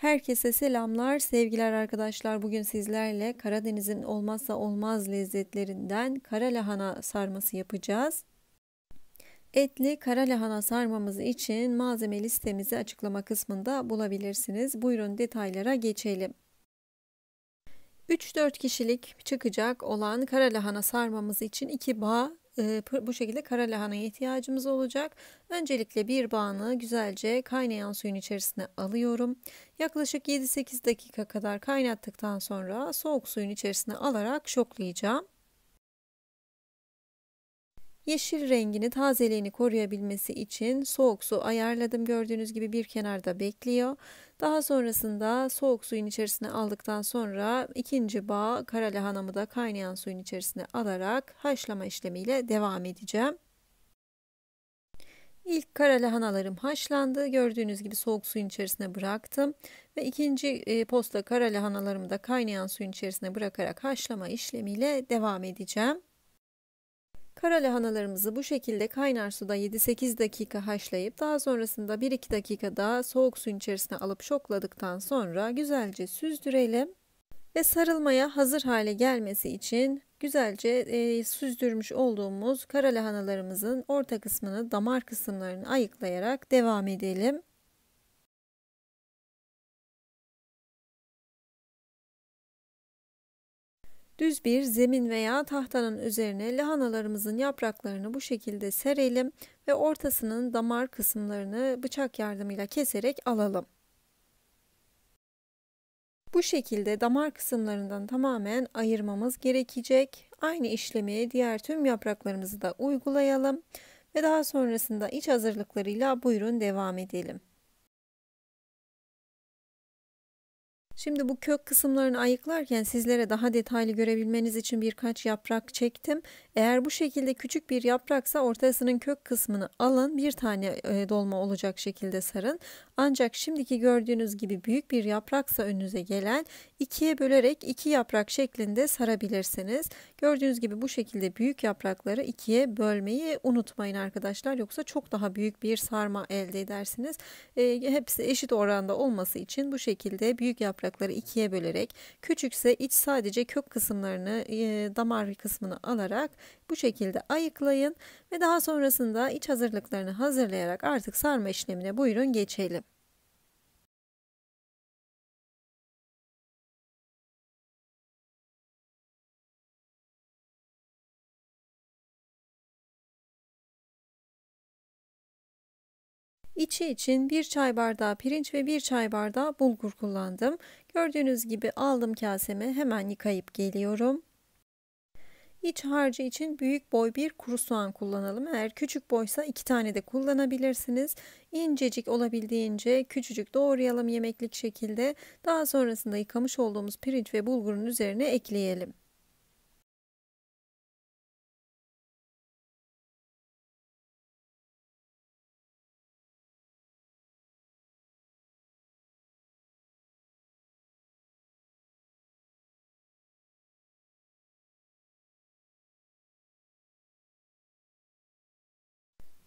Herkese selamlar, sevgiler arkadaşlar. Bugün sizlerle Karadeniz'in olmazsa olmaz lezzetlerinden kara lahana sarması yapacağız. Etli kara lahana sarmamız için malzeme listemizi açıklama kısmında bulabilirsiniz. Buyurun detaylara geçelim. 3-4 kişilik çıkacak olan kara lahana sarmamız için 2 bağ ee, bu şekilde kara lahana ihtiyacımız olacak. Öncelikle bir bağını güzelce kaynayan suyun içerisine alıyorum. Yaklaşık 7-8 dakika kadar kaynattıktan sonra soğuk suyun içerisine alarak şoklayacağım. Yeşil rengini, tazeliğini koruyabilmesi için soğuk su ayarladım. Gördüğünüz gibi bir kenarda bekliyor. Daha sonrasında soğuk suyun içerisine aldıktan sonra ikinci bağ kara lahanamı da kaynayan suyun içerisine alarak haşlama işlemiyle devam edeceğim. İlk kara lahanalarım haşlandı. Gördüğünüz gibi soğuk suyun içerisine bıraktım. Ve ikinci e, posta kara lahanalarımı da kaynayan suyun içerisine bırakarak haşlama işlemiyle devam edeceğim. Kara lahanalarımızı bu şekilde kaynar suda 7-8 dakika haşlayıp daha sonrasında 1-2 dakika daha soğuk suyun içerisine alıp şokladıktan sonra güzelce süzdürelim. Ve sarılmaya hazır hale gelmesi için güzelce e, süzdürmüş olduğumuz kara lahanalarımızın orta kısmını damar kısımlarını ayıklayarak devam edelim. Düz bir zemin veya tahtanın üzerine lahanalarımızın yapraklarını bu şekilde serelim ve ortasının damar kısımlarını bıçak yardımıyla keserek alalım. Bu şekilde damar kısımlarından tamamen ayırmamız gerekecek. Aynı işlemi diğer tüm yapraklarımızı da uygulayalım ve daha sonrasında iç hazırlıklarıyla buyurun devam edelim. Şimdi bu kök kısımlarını ayıklarken sizlere daha detaylı görebilmeniz için birkaç yaprak çektim. Eğer bu şekilde küçük bir yapraksa ortasının kök kısmını alın bir tane e, dolma olacak şekilde sarın. Ancak şimdiki gördüğünüz gibi büyük bir yapraksa önünüze gelen ikiye bölerek iki yaprak şeklinde sarabilirsiniz. Gördüğünüz gibi bu şekilde büyük yaprakları ikiye bölmeyi unutmayın arkadaşlar. Yoksa çok daha büyük bir sarma elde edersiniz. E, hepsi eşit oranda olması için bu şekilde büyük yaprak yaprakları ikiye bölerek küçükse iç sadece kök kısımlarını e, damar kısmını alarak bu şekilde ayıklayın ve daha sonrasında iç hazırlıklarını hazırlayarak artık sarma işlemine buyurun geçelim. İçi için bir çay bardağı pirinç ve bir çay bardağı bulgur kullandım. Gördüğünüz gibi aldım kaseme hemen yıkayıp geliyorum. İç harcı için büyük boy bir kuru soğan kullanalım. Eğer küçük boysa iki tane de kullanabilirsiniz. İncecik olabildiğince küçücük doğrayalım yemeklik şekilde. Daha sonrasında yıkamış olduğumuz pirinç ve bulgurun üzerine ekleyelim.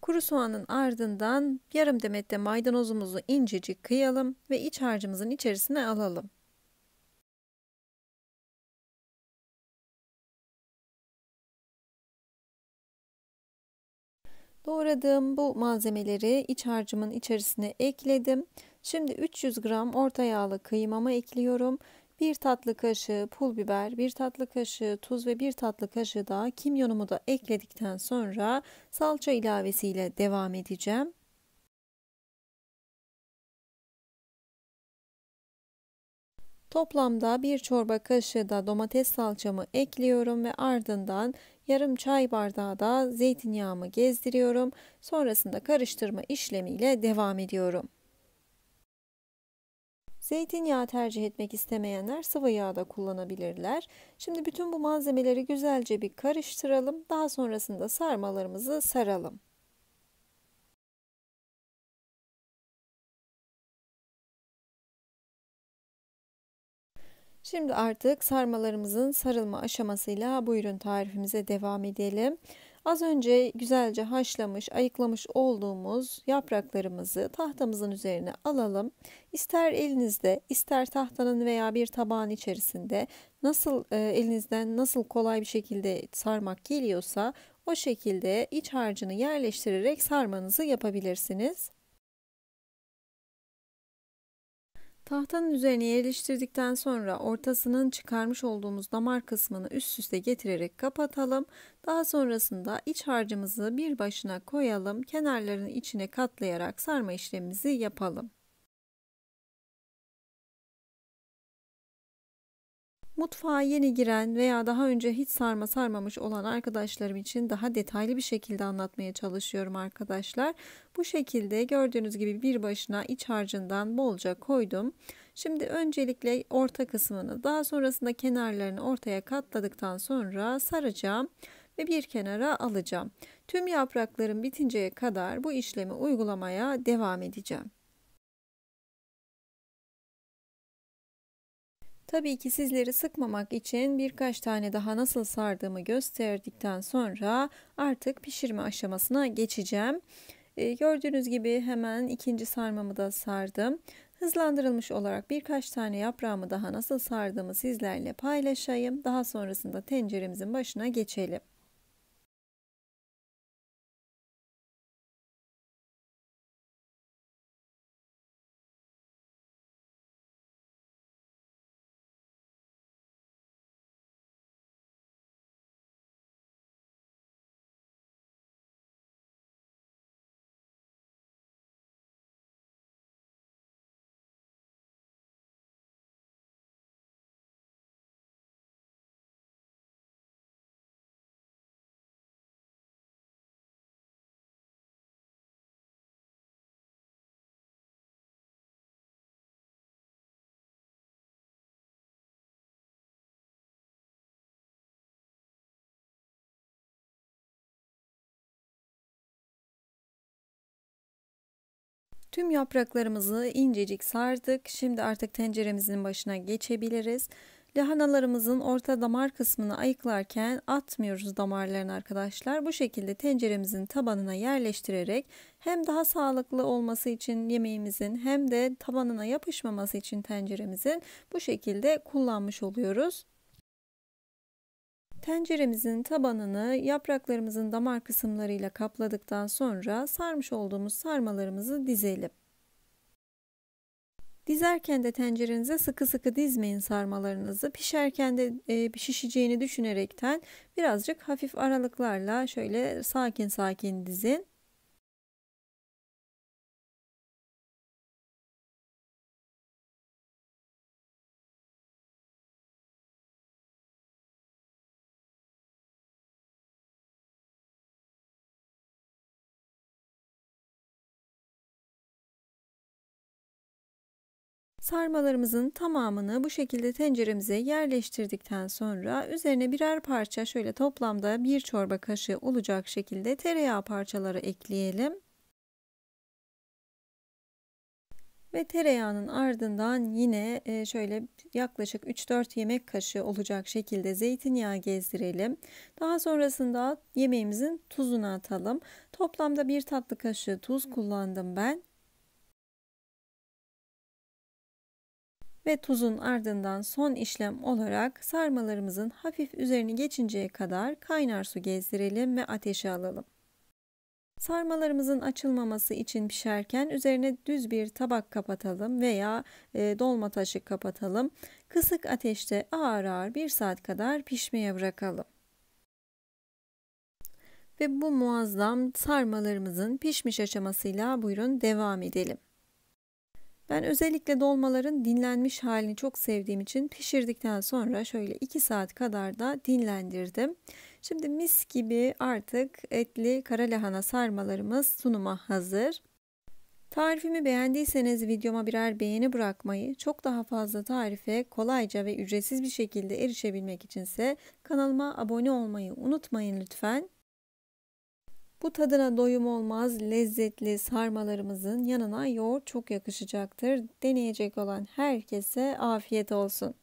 Kuru soğanın ardından yarım demet de maydanozumuzu incecik kıyalım ve iç harcımızın içerisine alalım. Doğradığım bu malzemeleri iç harcımın içerisine ekledim. Şimdi 300 gram orta yağlı kıymama ekliyorum 1 tatlı kaşığı pul biber, 1 tatlı kaşığı tuz ve 1 tatlı kaşığı da kimyonumu da ekledikten sonra salça ilavesiyle devam edeceğim. Toplamda 1 çorba kaşığı da domates salçamı ekliyorum ve ardından yarım çay bardağı da zeytinyağımı gezdiriyorum. Sonrasında karıştırma işlemiyle devam ediyorum. Zeytinyağı tercih etmek istemeyenler sıvı yağ da kullanabilirler. Şimdi bütün bu malzemeleri güzelce bir karıştıralım. Daha sonrasında sarmalarımızı saralım. Şimdi artık sarmalarımızın sarılma aşamasıyla bu tarifimize devam edelim. Az önce güzelce haşlamış, ayıklamış olduğumuz yapraklarımızı tahtamızın üzerine alalım. İster elinizde, ister tahtanın veya bir tabağın içerisinde nasıl e, elinizden nasıl kolay bir şekilde sarmak geliyorsa o şekilde iç harcını yerleştirerek sarmanızı yapabilirsiniz. Tahtanın üzerine yerleştirdikten sonra ortasının çıkarmış olduğumuz damar kısmını üst üste getirerek kapatalım. Daha sonrasında iç harcımızı bir başına koyalım. Kenarlarını içine katlayarak sarma işlemimizi yapalım. Mutfağa yeni giren veya daha önce hiç sarma sarmamış olan arkadaşlarım için daha detaylı bir şekilde anlatmaya çalışıyorum arkadaşlar. Bu şekilde gördüğünüz gibi bir başına iç harcından bolca koydum. Şimdi öncelikle orta kısmını daha sonrasında kenarlarını ortaya katladıktan sonra saracağım ve bir kenara alacağım. Tüm yaprakların bitinceye kadar bu işlemi uygulamaya devam edeceğim. Tabii ki sizleri sıkmamak için birkaç tane daha nasıl sardığımı gösterdikten sonra artık pişirme aşamasına geçeceğim. Ee, gördüğünüz gibi hemen ikinci sarmamı da sardım. Hızlandırılmış olarak birkaç tane yaprağımı daha nasıl sardığımı sizlerle paylaşayım. Daha sonrasında tenceremizin başına geçelim. Tüm yapraklarımızı incecik sardık. Şimdi artık tenceremizin başına geçebiliriz. Lahanalarımızın orta damar kısmını ayıklarken atmıyoruz damarlarını arkadaşlar. Bu şekilde tenceremizin tabanına yerleştirerek hem daha sağlıklı olması için yemeğimizin hem de tabanına yapışmaması için tenceremizin bu şekilde kullanmış oluyoruz. Tenceremizin tabanını yapraklarımızın damar kısımlarıyla kapladıktan sonra sarmış olduğumuz sarmalarımızı dizelim. Dizerken de tencerenize sıkı sıkı dizmeyin sarmalarınızı. Pişerken de e, şişeceğini düşünerekten birazcık hafif aralıklarla şöyle sakin sakin dizin. Sarmalarımızın tamamını bu şekilde tenceremize yerleştirdikten sonra üzerine birer parça şöyle toplamda bir çorba kaşığı olacak şekilde tereyağı parçaları ekleyelim. Ve tereyağının ardından yine e, şöyle yaklaşık 3-4 yemek kaşığı olacak şekilde zeytinyağı gezdirelim. Daha sonrasında yemeğimizin tuzunu atalım. Toplamda bir tatlı kaşığı tuz kullandım ben. ve tuzun ardından son işlem olarak sarmalarımızın hafif üzerini geçinceye kadar kaynar su gezdirelim ve ateşe alalım. Sarmalarımızın açılmaması için pişerken üzerine düz bir tabak kapatalım veya e, dolma taşı kapatalım. Kısık ateşte ağır ağır 1 saat kadar pişmeye bırakalım. Ve bu muazzam sarmalarımızın pişmiş aşamasıyla buyurun devam edelim. Ben özellikle dolmaların dinlenmiş halini çok sevdiğim için pişirdikten sonra şöyle 2 saat kadar da dinlendirdim. Şimdi mis gibi artık etli kara lahana sarmalarımız sunuma hazır. Tarifimi beğendiyseniz videoma birer beğeni bırakmayı, çok daha fazla tarife kolayca ve ücretsiz bir şekilde erişebilmek içinse kanalıma abone olmayı unutmayın lütfen. Bu tadına doyum olmaz lezzetli sarmalarımızın yanına yoğurt çok yakışacaktır. Deneyecek olan herkese afiyet olsun.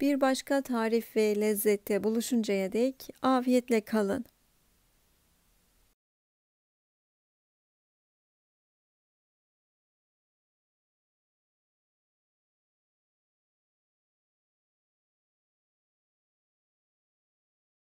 Bir başka tarif ve lezzette buluşuncaya dek afiyetle kalın.